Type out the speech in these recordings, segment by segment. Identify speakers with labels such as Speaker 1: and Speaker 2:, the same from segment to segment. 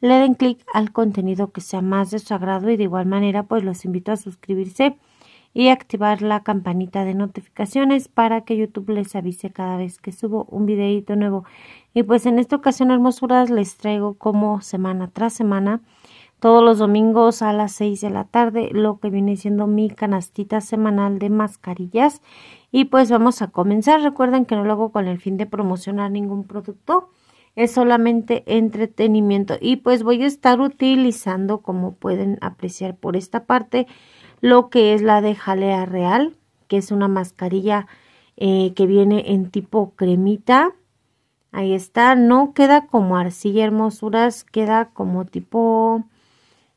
Speaker 1: le den clic al contenido que sea más de su agrado y de igual manera pues los invito a suscribirse y activar la campanita de notificaciones para que YouTube les avise cada vez que subo un videito nuevo. Y pues en esta ocasión, hermosuras, les traigo como semana tras semana, todos los domingos a las 6 de la tarde, lo que viene siendo mi canastita semanal de mascarillas. Y pues vamos a comenzar. Recuerden que no lo hago con el fin de promocionar ningún producto es solamente entretenimiento y pues voy a estar utilizando como pueden apreciar por esta parte lo que es la de jalea real que es una mascarilla eh, que viene en tipo cremita ahí está no queda como arcilla hermosuras queda como tipo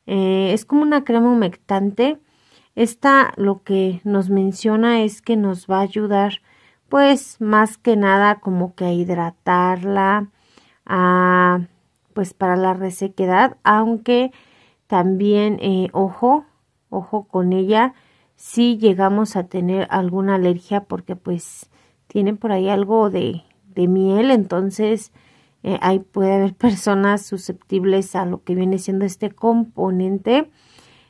Speaker 1: eh, es como una crema humectante esta lo que nos menciona es que nos va a ayudar pues más que nada como que a hidratarla a, pues para la resequedad, aunque también eh, ojo, ojo con ella si llegamos a tener alguna alergia porque pues tiene por ahí algo de, de miel, entonces eh, ahí puede haber personas susceptibles a lo que viene siendo este componente.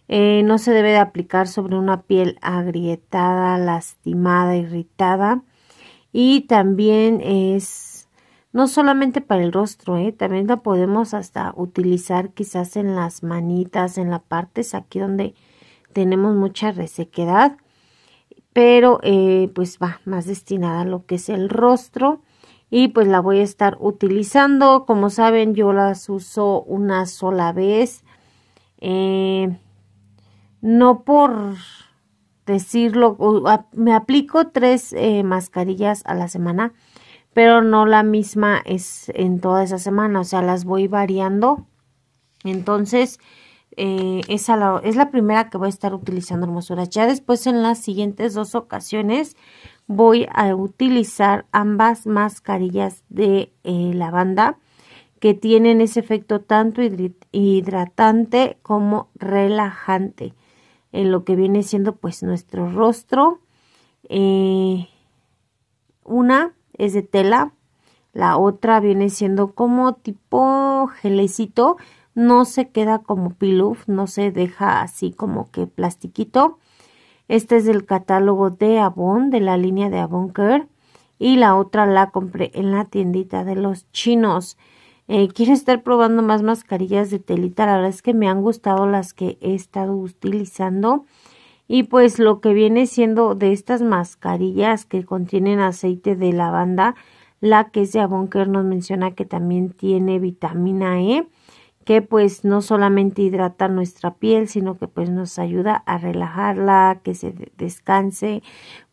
Speaker 1: Eh, no se debe de aplicar sobre una piel agrietada, lastimada, irritada. Y también es no solamente para el rostro, ¿eh? también la podemos hasta utilizar quizás en las manitas, en las partes aquí donde tenemos mucha resequedad, pero eh, pues va más destinada a lo que es el rostro y pues la voy a estar utilizando, como saben yo las uso una sola vez, eh, no por decirlo, me aplico tres mascarillas a la semana, pero no la misma es en toda esa semana, o sea, las voy variando. Entonces, eh, esa es la primera que voy a estar utilizando hermosura Ya después en las siguientes dos ocasiones voy a utilizar ambas mascarillas de eh, lavanda que tienen ese efecto tanto hidratante como relajante en lo que viene siendo pues nuestro rostro. Eh, una es de tela. La otra viene siendo como tipo gelecito. No se queda como piluf, no se deja así como que plastiquito. Este es el catálogo de Avon, de la línea de Avon Care. Y la otra la compré en la tiendita de los chinos. Eh, quiero estar probando más mascarillas de telita. La verdad es que me han gustado las que he estado utilizando y pues lo que viene siendo de estas mascarillas que contienen aceite de lavanda, la que es de Abonker nos menciona que también tiene vitamina E, que pues no solamente hidrata nuestra piel, sino que pues nos ayuda a relajarla, que se descanse,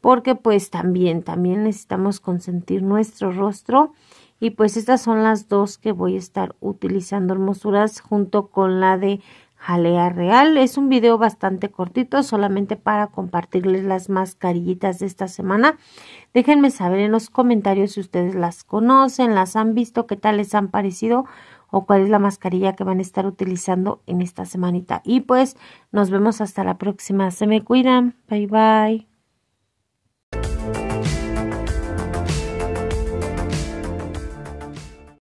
Speaker 1: porque pues también, también necesitamos consentir nuestro rostro. Y pues estas son las dos que voy a estar utilizando hermosuras junto con la de Jalea Real. Es un video bastante cortito, solamente para compartirles las mascarillitas de esta semana. Déjenme saber en los comentarios si ustedes las conocen, las han visto, qué tal les han parecido o cuál es la mascarilla que van a estar utilizando en esta semanita. Y pues nos vemos hasta la próxima. Se me cuidan. Bye bye.